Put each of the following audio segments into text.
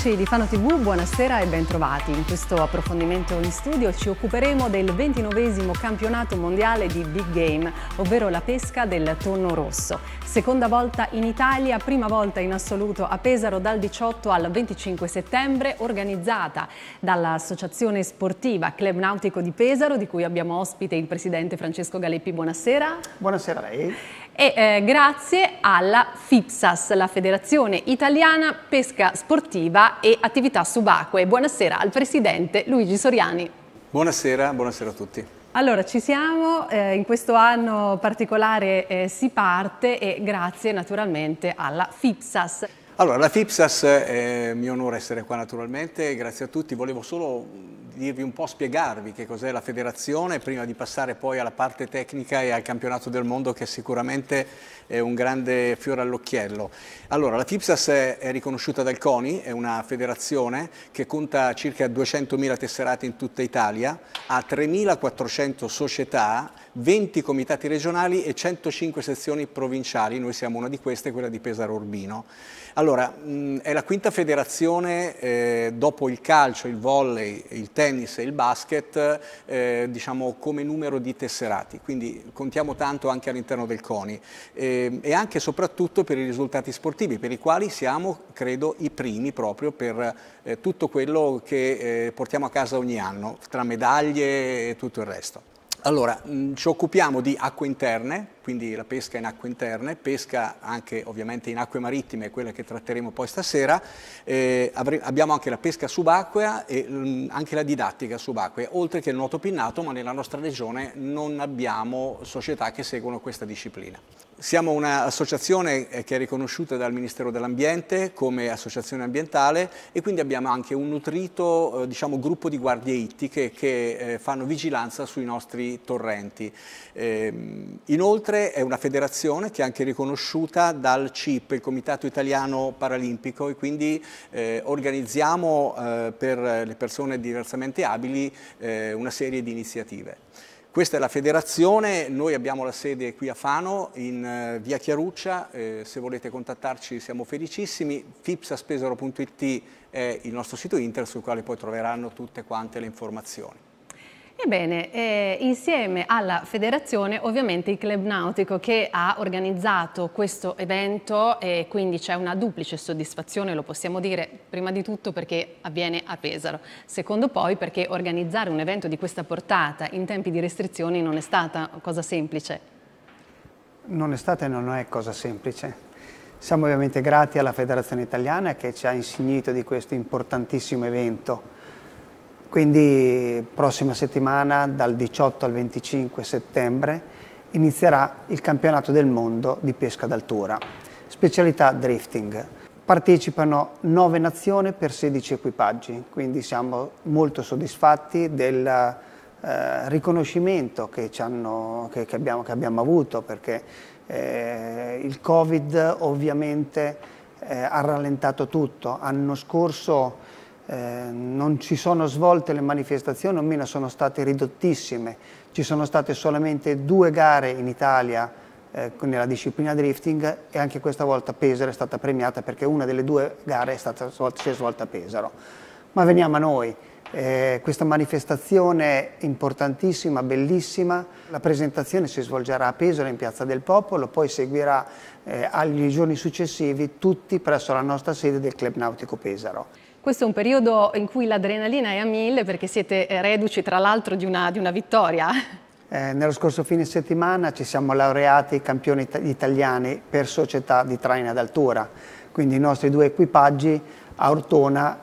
amici di Fano TV, buonasera e bentrovati. In questo approfondimento in studio ci occuperemo del 29 campionato mondiale di Big Game, ovvero la pesca del tonno rosso. Seconda volta in Italia, prima volta in assoluto a Pesaro dal 18 al 25 settembre, organizzata dall'Associazione Sportiva Club Nautico di Pesaro, di cui abbiamo ospite il presidente Francesco Galeppi. Buonasera. Buonasera a lei e eh, grazie alla FIPSAS, la Federazione Italiana Pesca Sportiva e Attività Subacquee. Buonasera al Presidente Luigi Soriani. Buonasera, buonasera a tutti. Allora, ci siamo, eh, in questo anno particolare eh, si parte e grazie naturalmente alla FIPSAS. Allora, la FIPSAS, eh, è mio onore essere qua naturalmente, grazie a tutti. Volevo solo dirvi un po', spiegarvi che cos'è la federazione prima di passare poi alla parte tecnica e al campionato del mondo che sicuramente è un grande fiore all'occhiello. Allora, la FIPSAS è, è, riconosciuta dal CONI, è una federazione che conta circa 200.000 tesserati in tutta Italia, ha 3.400 società, 20 comitati regionali e 105 sezioni provinciali, noi siamo una di queste, quella di Pesaro Urbino. Allora, mh, è la quinta federazione eh, dopo il calcio, il volley, il tennis e il basket, eh, diciamo come numero di tesserati, quindi contiamo tanto anche all'interno del CONI eh, e anche e soprattutto per i risultati sportivi, per i quali siamo, credo, i primi proprio per eh, tutto quello che eh, portiamo a casa ogni anno, tra medaglie e tutto il resto. Allora, mh, ci occupiamo di acque interne, quindi la pesca in acque interne, pesca anche ovviamente in acque marittime, quella che tratteremo poi stasera, eh, abbiamo anche la pesca subacquea e mh, mm, anche la didattica subacquea, oltre che il nuoto pinnato, ma nella nostra regione non abbiamo società che seguono questa disciplina. Siamo un'associazione eh, che è riconosciuta dal Ministero dell'Ambiente come associazione ambientale e quindi abbiamo anche un nutrito eh, diciamo, gruppo di guardie ittiche che eh, fanno vigilanza sui nostri torrenti. Ehm, inoltre mentre è una federazione che è anche riconosciuta dal CIP, il Comitato Italiano Paralimpico, e quindi eh, organizziamo eh, per le persone diversamente abili eh, una serie di iniziative. Questa è la federazione, noi abbiamo la sede qui a Fano, in eh, via Chiaruccia, eh, se volete contattarci siamo felicissimi, fipsaspesero.it è il nostro sito internet sul quale poi troveranno tutte quante le informazioni. Ebbene, eh, insieme alla federazione ovviamente il Club Nautico che ha organizzato questo evento e quindi c'è una duplice soddisfazione, lo possiamo dire prima di tutto perché avviene a Pesaro, secondo poi perché organizzare un evento di questa portata in tempi di restrizioni non è stata cosa semplice. Non è stata e non è cosa semplice. Siamo ovviamente grati alla Federazione Italiana che ci ha insignito di questo importantissimo evento quindi prossima settimana, dal 18 al 25 settembre, inizierà il campionato del mondo di pesca d'altura, specialità drifting. Partecipano 9 nazioni per 16 equipaggi, quindi siamo molto soddisfatti del eh, riconoscimento che, hanno, che, che, abbiamo, che, abbiamo, avuto, perché eh, il Covid ovviamente eh, ha rallentato tutto. L'anno scorso eh, non ci sono svolte le manifestazioni, o meno sono state ridottissime. Ci sono state solamente due gare in Italia eh, nella disciplina drifting e anche questa volta Pesaro è stata premiata perché una delle due gare è stata, si è svolta a Pesaro. Ma veniamo a noi. Eh, questa manifestazione importantissima, bellissima, la presentazione si svolgerà a Pesaro in Piazza del Popolo, poi seguirà eh, agli giorni successivi tutti presso la nostra sede del Club Nautico Pesaro. Questo è un periodo in cui l'adrenalina è a mille perché siete eh, reduci tra l'altro di, di una vittoria. Eh, nello scorso fine settimana ci siamo laureati campioni it italiani per società di ad altura, quindi i nostri due equipaggi a Ortona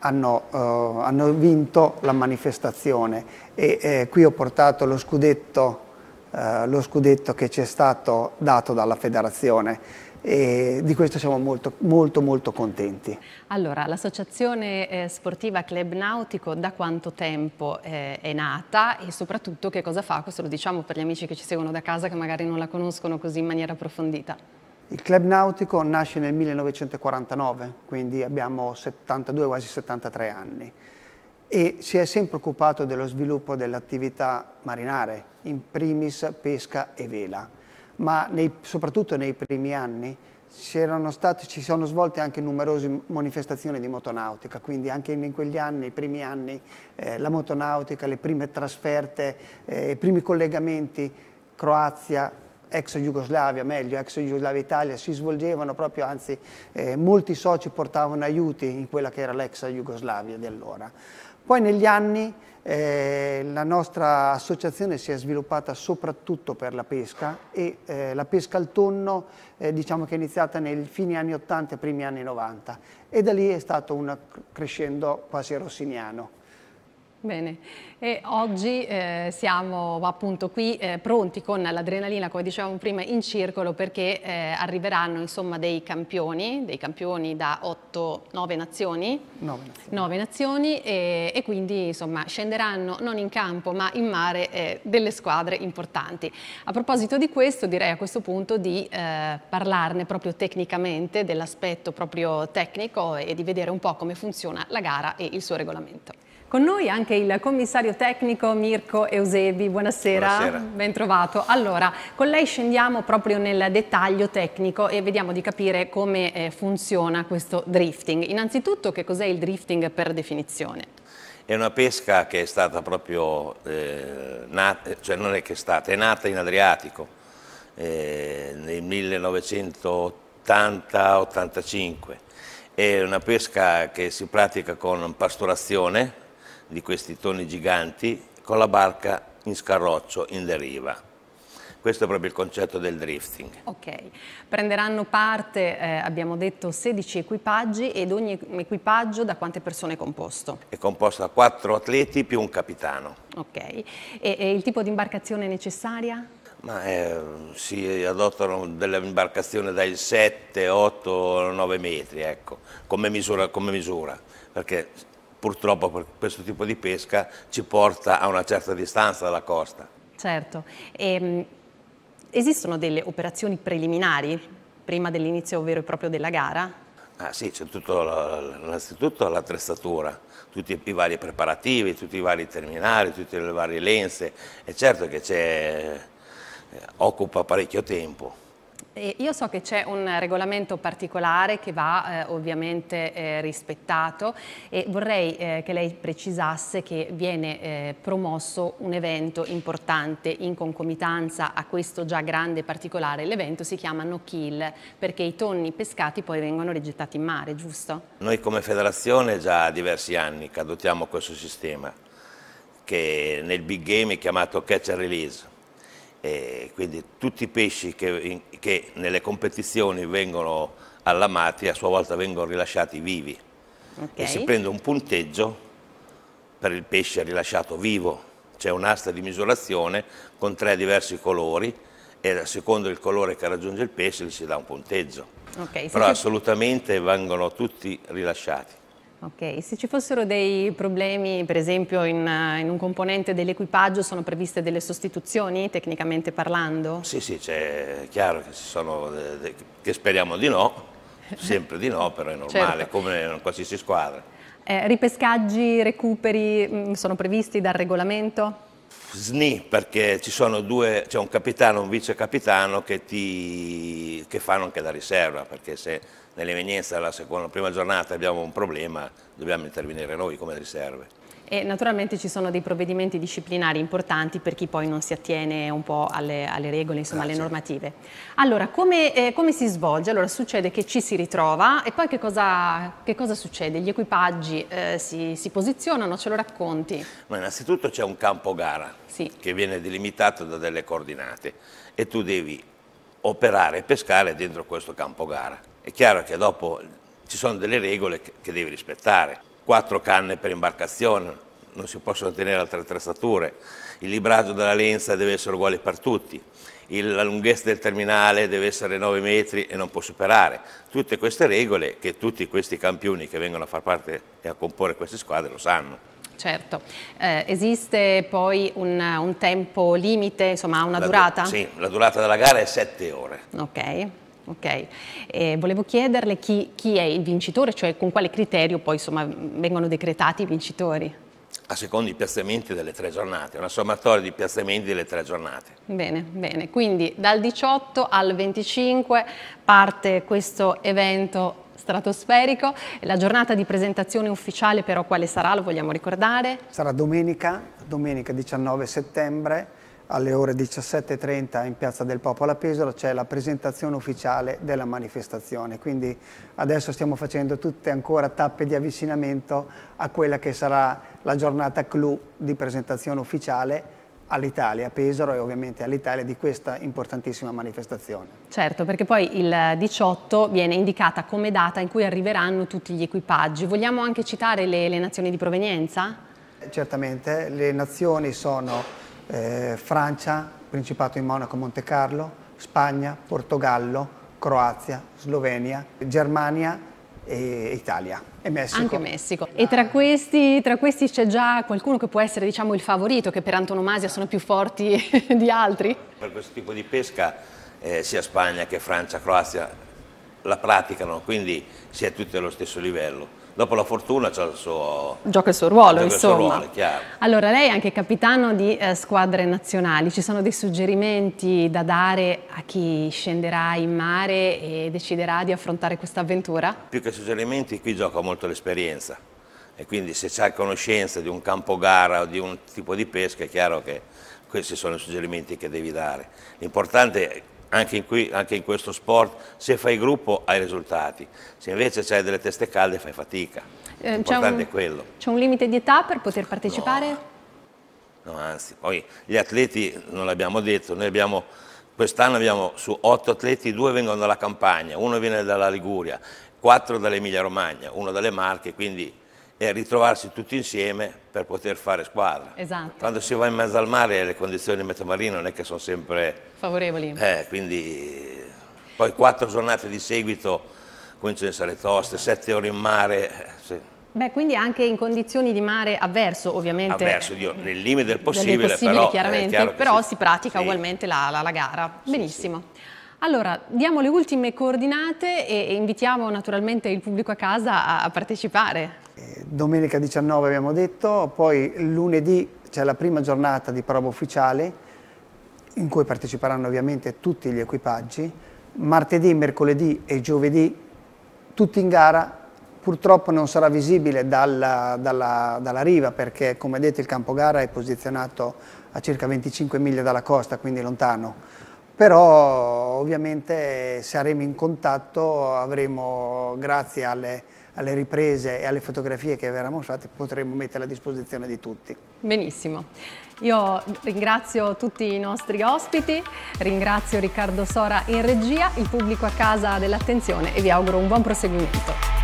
hanno, eh, hanno vinto la manifestazione e eh, qui ho portato lo scudetto, eh, lo scudetto che ci è stato dato dalla federazione e di questo siamo molto molto molto contenti. Allora, l'associazione eh, sportiva Club Nautico da quanto tempo eh, è nata e soprattutto che cosa fa? Questo lo diciamo per gli amici che ci seguono da casa che magari non la conoscono così in maniera approfondita. Il club nautico nasce nel 1949, quindi abbiamo 72, quasi 73 anni e si è sempre occupato dello sviluppo dell'attività marinare, in primis pesca e vela, ma nei, soprattutto nei primi anni stati, ci sono svolte anche numerose manifestazioni di motonautica, quindi anche in quegli anni, i primi anni, eh, la motonautica, le prime trasferte, eh, i primi collegamenti Croazia, ex Jugoslavia, meglio ex Jugoslavia Italia, si svolgevano proprio, anzi eh, molti soci portavano aiuti in quella che era l'ex Jugoslavia di allora. Poi negli anni eh, la nostra associazione si è sviluppata soprattutto per la pesca e eh, la pesca al tonno eh, diciamo che è iniziata nei fini anni 80 e primi anni 90 e da lì è stato un crescendo quasi rossiniano. Bene, e oggi eh, siamo appunto qui eh, pronti con l'adrenalina, come dicevamo prima, in circolo perché eh, arriveranno insomma dei campioni, dei campioni da 8-9 nazioni, 9 nazioni, 9 nazioni e, e, quindi insomma scenderanno non in campo ma in mare eh, delle squadre importanti. A proposito di questo direi a questo punto di eh, parlarne proprio tecnicamente dell'aspetto proprio tecnico e di vedere un po' come funziona la gara e il suo regolamento. Con noi anche il commissario tecnico Mirko Eusebi, buonasera, buonasera. ben trovato. Allora, con lei scendiamo proprio nel dettaglio tecnico e vediamo di capire come eh, funziona questo drifting. Innanzitutto che cos'è il drifting per definizione? È una pesca che è stata proprio, eh, nata, eh, cioè non è che è stata, è nata in Adriatico eh, nel 1980-85. È una pesca che si pratica con pastorazione, di questi toni giganti con la barca in scarroccio, in deriva. Questo è proprio il concetto del drifting. Ok, prenderanno parte, eh, abbiamo detto, 16 equipaggi ed ogni equipaggio da quante persone è composto? È composto da 4 atleti più un capitano. Ok, e, e il tipo di imbarcazione necessaria? Ma, eh, si adottano delle imbarcazioni dai 7, 8, 9 metri, ecco, come misura, come misura perché purtroppo questo tipo di pesca ci porta a una certa distanza dalla costa. Certo. E, ehm, esistono delle operazioni preliminari prima dell'inizio vero e proprio della gara? Ah sì, c'è tutto innanzitutto l'attrezzatura, tutti i vari preparativi, tutti i vari terminali, tutte le varie lenze e certo che eh, occupa parecchio tempo. Io so che c'è un regolamento particolare che va eh, ovviamente eh, rispettato e vorrei eh, che lei precisasse che viene eh, promosso un evento importante in concomitanza a questo già grande particolare. L'evento si chiama No Kill perché i tonni pescati poi vengono rigettati in mare, giusto? Noi come federazione già da diversi anni che adottiamo questo sistema che nel big game è chiamato catch and release e quindi tutti i pesci che, che nelle competizioni vengono allamati a sua volta vengono rilasciati vivi okay. e si prende un punteggio per il pesce rilasciato vivo. C'è un'asta di misurazione con tre diversi colori e secondo il colore che raggiunge il pesce gli si dà un punteggio. Okay, Però assolutamente vengono tutti rilasciati. Ok, se ci fossero dei problemi, per esempio in, eh, in un componente dell'equipaggio, sono previste delle sostituzioni, tecnicamente parlando? Sì, sì, è chiaro che, sono, che speriamo di no, sempre di no, però è normale, certo. come in qualsiasi squadra. Eh, ripescaggi, recuperi mh, mm, sono previsti dal regolamento? SNI perché ci sono due, c'è un capitano e un vice capitano che, ti, che fanno anche la riserva perché se nell'evenienza della seconda, prima giornata abbiamo un problema dobbiamo intervenire noi come riserve. E naturalmente ci sono dei provvedimenti disciplinari importanti per chi poi non si attiene un po' alle, alle regole, insomma Grazie. alle normative. Allora, come, eh, come, si svolge? Allora, succede che ci si ritrova e poi che cosa, che cosa succede? Gli equipaggi eh, si, si, posizionano, ce lo racconti? Ma innanzitutto c'è un campo gara sì. che viene delimitato da delle coordinate e tu devi operare e pescare dentro questo campo gara. È chiaro che dopo ci sono delle regole che, che devi rispettare quattro canne per imbarcazione, non si possono tenere altre attrezzature, il libraggio della lenza deve essere uguale per tutti, la lunghezza del terminale deve essere 9 metri e non può superare. Tutte queste regole che tutti questi campioni che vengono a far parte e a comporre queste squadre lo sanno. Certo, eh, esiste poi un, un, tempo limite, insomma una la, durata? Sì, la durata della gara è 7 ore. Ok. Ok, Eh, volevo chiederle chi, chi, è il vincitore, cioè con quale criterio poi insomma, vengono decretati i vincitori. A secondo i piazzamenti delle tre giornate, una sommatoria di piazzamenti delle tre giornate. Bene, bene. Quindi dal 18 al 25 parte questo evento stratosferico. La giornata di presentazione ufficiale però quale sarà? Lo vogliamo ricordare? Sarà domenica, domenica 19 settembre alle ore 17.30 in Piazza del Popolo a Pesaro c'è la presentazione ufficiale della manifestazione, quindi adesso stiamo facendo tutte ancora tappe di avvicinamento a quella che sarà la giornata clou di presentazione ufficiale all'Italia, a Pesaro e ovviamente all'Italia di questa importantissima manifestazione. Certo, perché poi il 18 viene indicata come data in cui arriveranno tutti gli equipaggi. Vogliamo anche citare le, le nazioni di provenienza? Certamente, le nazioni sono eh, Francia, Principato di Monaco, Monte Carlo, Spagna, Portogallo, Croazia, Slovenia, Germania e Italia. E Messico. Anche Messico. E tra questi, tra questi c'è già qualcuno che può essere diciamo, il favorito, che per antonomasia sono più forti di altri? Per questo tipo di pesca eh, sia Spagna che Francia, Croazia la praticano, quindi si è tutti allo stesso livello dopo la fortuna il suo, gioca il suo ruolo, il suo ruolo allora, lei è anche capitano di eh, squadre nazionali, ci sono dei suggerimenti da dare a chi scenderà in mare e deciderà di affrontare questa avventura? Più che suggerimenti, qui gioca molto l'esperienza e quindi se c'è conoscenza di un campo gara o di un tipo di pesca è chiaro che questi sono i suggerimenti che devi dare. L'importante è anche in, qui, anche in questo sport, se fai gruppo hai risultati, se invece hai delle teste calde fai fatica. Eh, è quello. C'è un limite di età per poter partecipare? No, no anzi, poi gli atleti non l'abbiamo detto, noi abbiamo quest'anno abbiamo su otto atleti, due vengono dalla Campania, uno viene dalla Liguria, quattro dall'Emilia Romagna, uno dalle Marche, quindi e ritrovarsi tutti insieme per poter fare squadra. Esatto. Quando si va in mezzo al mare le condizioni metamarine non è che sono sempre favorevoli. Eh, quindi poi quattro giornate di seguito, cominciano a essere toste, sette ore in mare. Eh, sì. Beh, quindi anche in condizioni di mare avverso, ovviamente. Avverso, io, nel limite del possibile, del possibile però, eh, chiaramente, però si... si pratica sì. ugualmente la, la, la gara. Sì, Benissimo. Allora, diamo le ultime coordinate e invitiamo naturalmente il pubblico a casa a partecipare. Domenica 19 abbiamo detto, poi lunedì c'è la prima giornata di prova ufficiale in cui parteciperanno ovviamente tutti gli equipaggi. Martedì, mercoledì e giovedì tutti in gara, purtroppo non sarà visibile dalla, dalla, dalla riva perché come detto il campo gara è posizionato a circa 25 miglia dalla costa, quindi lontano però ovviamente saremo in contatto, avremo grazie alle alle riprese e alle fotografie che avevamo fatte potremmo mettere a disposizione di tutti. Benissimo. Io ringrazio tutti i nostri ospiti, ringrazio Riccardo Sora in regia, il pubblico a casa dell'attenzione e vi auguro un buon proseguimento.